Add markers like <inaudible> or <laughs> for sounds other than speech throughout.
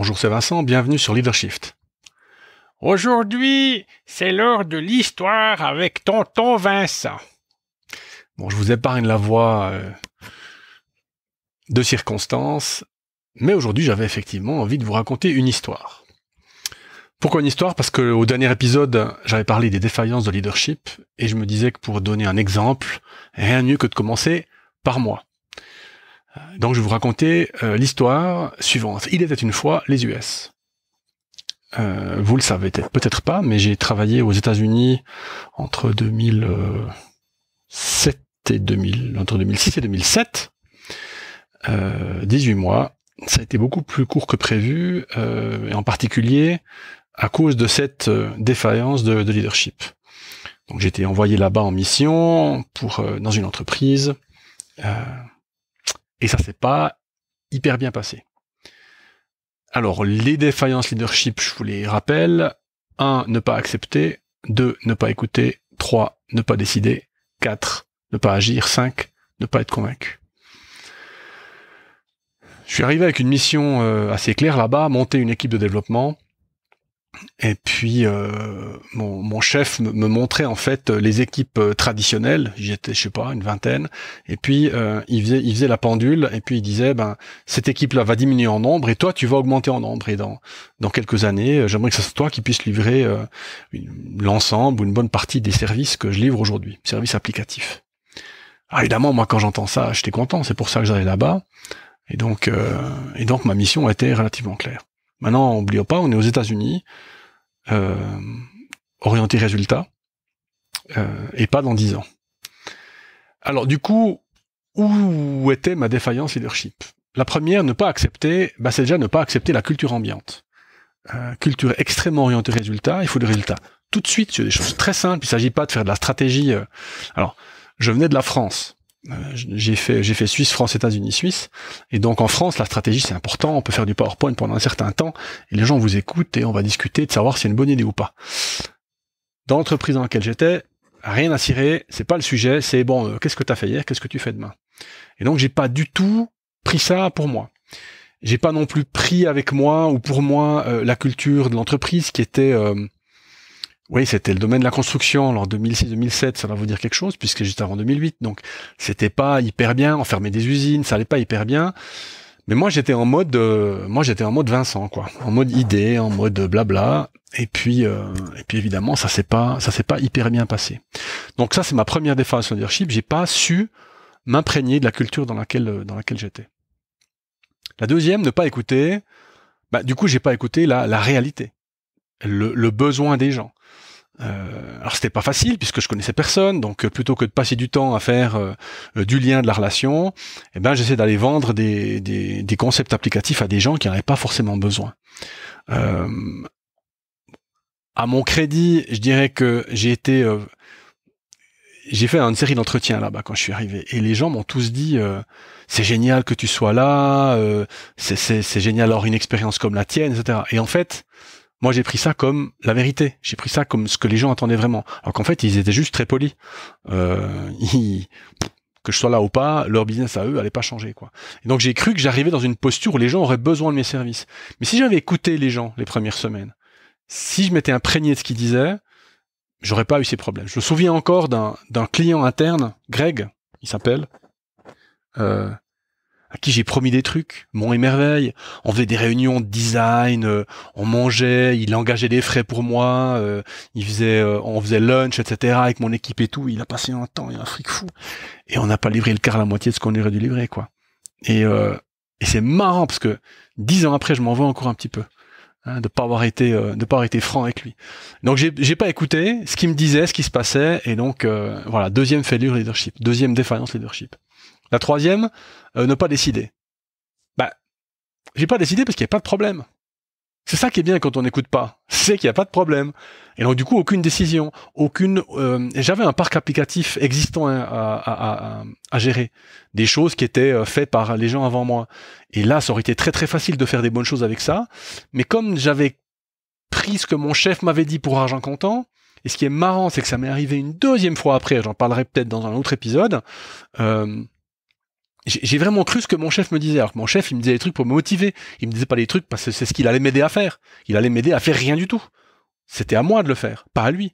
Bonjour, c'est Vincent, bienvenue sur Leadershift. Aujourd'hui, c'est l'heure de l'histoire avec tonton Vincent. Bon, je vous épargne la voix euh, de circonstances, mais aujourd'hui, j'avais effectivement envie de vous raconter une histoire. Pourquoi une histoire Parce que au dernier épisode, j'avais parlé des défaillances de leadership et je me disais que pour donner un exemple, rien de mieux que de commencer par moi. Donc je vais vous raconter euh, l'histoire suivante. Il était une fois les US. Euh, vous le savez peut-être pas, mais j'ai travaillé aux États-Unis entre 2007 et 2000, entre 2006 et 2007, 18 euh, mois. Ça a été beaucoup plus court que prévu, et en particulier à cause de cette défaillance de, leadership. Donc j'étais envoyé là-bas en mission pour dans une entreprise. Et ça s'est pas hyper bien passé. Alors, les défaillances leadership, je vous les rappelle. 1. Ne pas accepter. 2. Ne pas écouter. 3. Ne pas décider. 4. Ne pas agir. 5. Ne pas être convaincu. Je suis arrivé avec une mission euh, assez claire là-bas, monter une équipe de développement et puis euh, mon, chef me, montrait en fait les équipes euh, traditionnelles, J'étais, étais je sais pas une vingtaine, et puis euh, il, faisait, la pendule et puis il disait ben cette équipe là va diminuer en nombre et toi tu vas augmenter en nombre et dans dans quelques années j'aimerais que ce soit toi qui puisse livrer l'ensemble ou une bonne partie des services que je livre aujourd'hui, services applicatifs. Ah, évidemment moi quand j'entends ça j'étais content, c'est pour ça que j'allais là-bas et donc et donc ma mission était relativement claire. Maintenant, n'oublions pas, on est aux États-Unis, euh, orienté résultat, euh, et pas dans dix ans. Alors du coup, où était ma défaillance leadership La première, ne pas accepter, bah, c'est déjà ne pas accepter la culture ambiante. Euh, culture extrêmement orientée résultat, il faut des résultat Tout de suite, sur des choses très simples, il ne s'agit pas de faire de la stratégie. alors, je venais de la France. Euh, j'ai fait j'ai fait Suisse, France, États-Unis, Suisse. Et donc en France, la stratégie c'est important. On peut faire du PowerPoint pendant un certain temps et les gens vous écoutent et on va discuter de savoir si c'est une bonne idée ou pas. Dans l'entreprise dans laquelle j'étais, rien à cirer, c'est pas le sujet. C'est bon, euh, qu'est-ce que tu as fait hier, qu'est-ce que tu fais demain. Et donc j'ai pas du tout pris ça pour moi. J'ai pas non plus pris avec moi ou pour moi euh, la culture de l'entreprise qui était oui, c'était le domaine de la construction. Alors 2006-2007, ça va vous dire quelque chose puisque juste avant 2008, donc c'était pas hyper bien. On fermait des usines, ça allait pas hyper bien. Mais moi j'étais en mode, euh, moi j'étais en mode Vincent quoi, en mode ah. idée, en mode blabla. Et puis, euh, et puis évidemment ça s'est pas, ça s'est pas hyper bien passé. Donc ça c'est ma première déformation de leadership. J'ai pas su m'imprégner de la culture dans laquelle euh, dans laquelle j'étais. La deuxième, ne pas écouter. Bah, du coup j'ai pas écouté la, réalité, le besoin des gens. Euh, alors c'était pas facile puisque je connaissais personne, donc euh, plutôt que de passer du temps à faire euh, du lien de la relation, eh ben j'essaie d'aller vendre des, des, concepts applicatifs à des gens qui n'en avaient pas forcément besoin. Euh, à mon crédit, je dirais que j'ai été j'ai fait une série d'entretiens là-bas quand je suis arrivé et les gens m'ont tous dit c'est génial que tu sois là, c'est génial d'avoir une expérience comme la tienne, etc. Et en fait, moi, j'ai pris ça comme la vérité. J'ai pris ça comme ce que les gens attendaient vraiment. Alors qu'en fait, ils étaient juste très polis. Euh, <laughs> que je sois là ou pas, leur business à eux allait pas changer, quoi. Et donc, j'ai cru que j'arrivais dans une posture où les gens auraient besoin de mes services. Mais si j'avais écouté les gens les premières semaines, si je m'étais imprégné de ce qu'ils disaient, j'aurais pas eu ces problèmes. Je me souviens encore d'un client interne, Greg, il s'appelle, euh, à qui j'ai promis des trucs, mon émerveille. On faisait des réunions de design, euh, on mangeait, il engageait des frais pour moi, euh, il faisait, euh, on faisait lunch, etc. avec mon équipe et tout. Il a passé un temps, il a un fric fou. Et on n'a pas livré le quart à la moitié de ce qu'on aurait dû livrer, quoi. Et, c'est marrant parce que dix ans après, je m'en veux encore un petit peu. Hein, de pas avoir été de pas avoir été franc avec lui. Donc j'ai pas écouté ce qu'il me disait, ce qui se passait, et donc voilà deuxième failure leadership, deuxième défaillance leadership. La troisième, euh, ne pas décider. Bah, j'ai pas décidé parce qu'il n'y a pas de problème. C'est ça qui est bien quand on n'écoute pas, c'est qu'il n'y a pas de problème. Et donc du coup, aucune décision, aucune. Euh, j'avais un parc applicatif existant hein, à, gérer, des choses qui étaient euh, faites par les gens avant moi. Et là, ça aurait été très très facile de faire des bonnes choses avec ça. Mais comme j'avais pris ce que mon chef m'avait dit pour argent comptant, et ce qui est marrant, c'est que ça m'est arrivé une deuxième fois après. J'en parlerai peut-être dans un autre épisode j'ai vraiment cru ce que mon chef me disait. Alors que mon chef, il me disait des trucs pour me motiver. Il me disait pas des trucs parce que c'est ce qu'il allait m'aider à faire. Il allait m'aider à faire rien du tout. C'était à moi de le faire, pas à lui.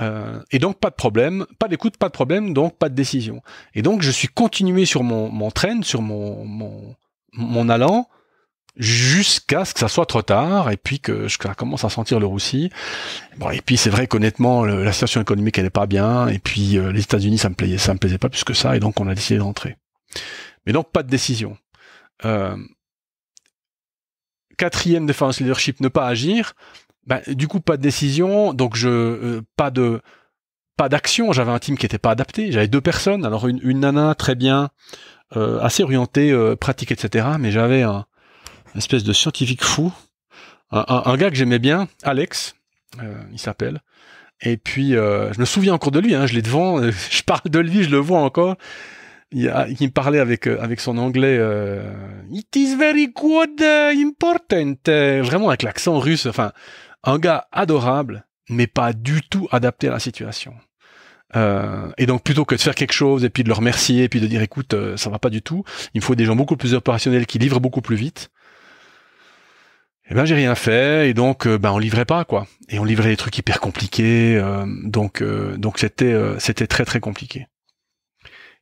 Euh, et donc pas de problème, pas d'écoute, pas de problème, donc pas de décision. Et donc je suis continué sur mon, mon train, sur mon, mon, allant, jusqu'à ce que ça soit trop tard et puis que je commence à sentir le roussi. Bon, et puis c'est vrai qu'honnêtement la situation économique elle est pas bien et puis euh, les États-Unis ça me plaisait ça me plaisait pas plus que ça et donc on a décidé d'entrer. Mais donc pas de décision. Euh, quatrième défense leadership, ne pas agir. Ben, du coup, pas de décision, donc je euh, pas de pas d'action. J'avais un team qui n'était pas adapté. J'avais deux personnes. Alors une, nana très bien, euh, assez orientée, pratique, etc. Mais j'avais un espèce de scientifique fou, un, gars que j'aimais bien, Alex, il s'appelle. Et puis je me souviens encore de lui. Hein. je l'ai devant. <laughs> je parle de lui, je le vois encore il, me parlait avec euh, avec son anglais euh, It is very good, euh, important, vraiment avec l'accent russe. Enfin, un gars adorable, mais pas du tout adapté à la situation. Euh, et donc plutôt que de faire quelque chose et puis de le remercier et puis de dire écoute ça va pas du tout, il me faut des gens beaucoup plus opérationnels qui livrent beaucoup plus vite. Eh ben j'ai rien fait et donc ben on livrait pas quoi et on livrait des trucs hyper compliqués donc donc c'était c'était très très compliqué.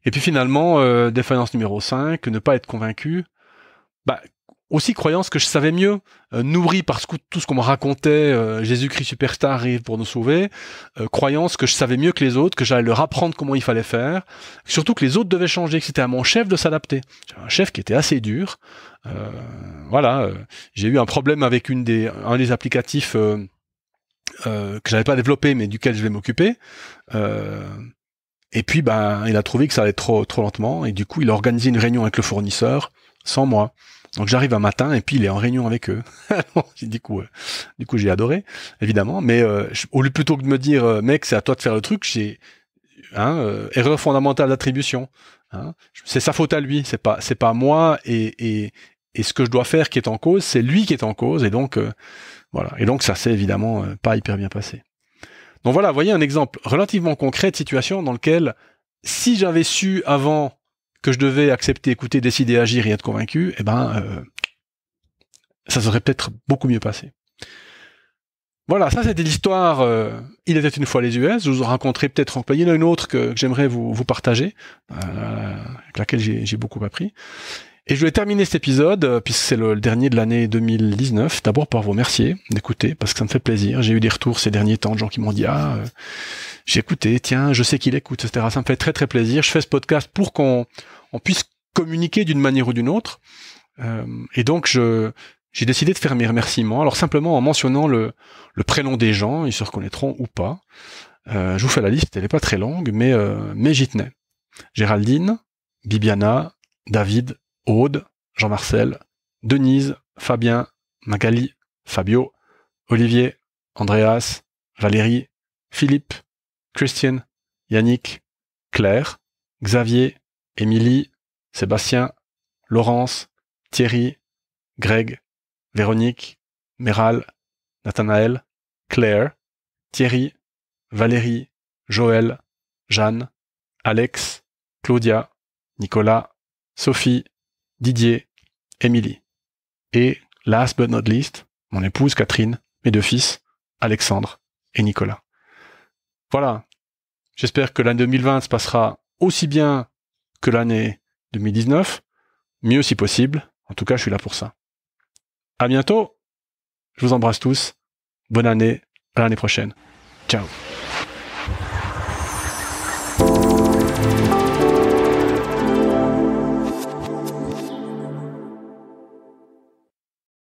Et puis finalement, euh, défaillance numéro 5, ne pas être convaincu. Bah, aussi croyance que je savais mieux, euh, nourri par tout ce qu'on me racontait, euh, Jésus-Christ superstar arrive pour nous sauver, euh, croyance que je savais mieux que les autres, que j'allais leur apprendre comment il fallait faire, surtout que les autres devaient changer, que c'était à mon chef de s'adapter. J'avais un chef qui était assez dur. Euh, voilà, j'ai eu un problème avec une des, un des applicatifs que j'avais pas développé, mais duquel je vais m'occuper. Et puis, ben, il a trouvé que ça allait trop, trop lentement. Et du coup, il a organisé une réunion avec le fournisseur sans moi. Donc j'arrive un matin et puis il est en réunion avec eux. <laughs> du coup, euh, du coup j'ai adoré, évidemment. Mais euh, au lieu plutôt que de me dire, euh, mec, c'est à toi de faire le truc, j'ai hein, erreur fondamentale d'attribution. Hein. c'est sa faute à lui. C'est pas, c'est pas moi et, et, et ce que je dois faire qui est en cause, c'est lui qui est en cause. Et donc voilà. Et donc ça s'est évidemment pas hyper bien passé. Donc voilà, voyez un exemple relativement concret de situation dans lequel, si j'avais su avant que je devais accepter, écouter, décider, agir et être convaincu, eh ben, euh, ça serait peut-être beaucoup mieux passé. Voilà, ça c'était l'histoire. Euh, il était une fois les US. vous en rencontré peut-être en Il une autre que, j'aimerais vous, partager, euh, avec laquelle j'ai beaucoup appris. Et je voulais terminer cet épisode, euh, puisque c'est le, dernier de l'année 2019, d'abord par vous remercier d'écouter, parce que ça me fait plaisir. J'ai eu des retours ces derniers temps de gens qui m'ont dit Ah, euh, j'ai écouté, tiens, je sais qu'il écoute, etc. Ça me fait très très plaisir. Je fais ce podcast pour qu'on puisse communiquer d'une manière ou d'une autre. Euh, et donc, je, j'ai décidé de faire mes remerciements. Alors simplement en mentionnant le, le prénom des gens, ils se reconnaîtront ou pas. je vous fais la liste, elle est pas très longue, mais, mais j'y tenais. Géraldine, Bibiana, David, Aude, Jean-Marcel, Denise, Fabien, Magali, Fabio, Olivier, Andreas, Valérie, Philippe, Christian, Yannick, Claire, Xavier, Émilie, Sébastien, Laurence, Thierry, Greg, Véronique, Méral, Nathanaël, Claire, Thierry, Valérie, Joël, Jeanne, Alex, Claudia, Nicolas, Sophie, Didier, Émilie. Et last but not least, mon épouse Catherine, mes deux fils, Alexandre et Nicolas. Voilà. J'espère que l'année 2020 se passera aussi bien que l'année 2019, mieux si possible. En tout cas, je suis là pour ça. À bientôt. Je vous embrasse tous. Bonne année. À l'année prochaine. Ciao.